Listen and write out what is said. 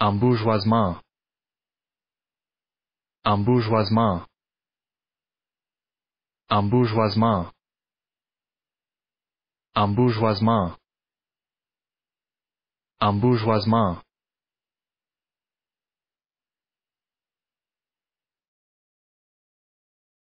Un bourgeoisement. Un bourgeoisement. Un Un Un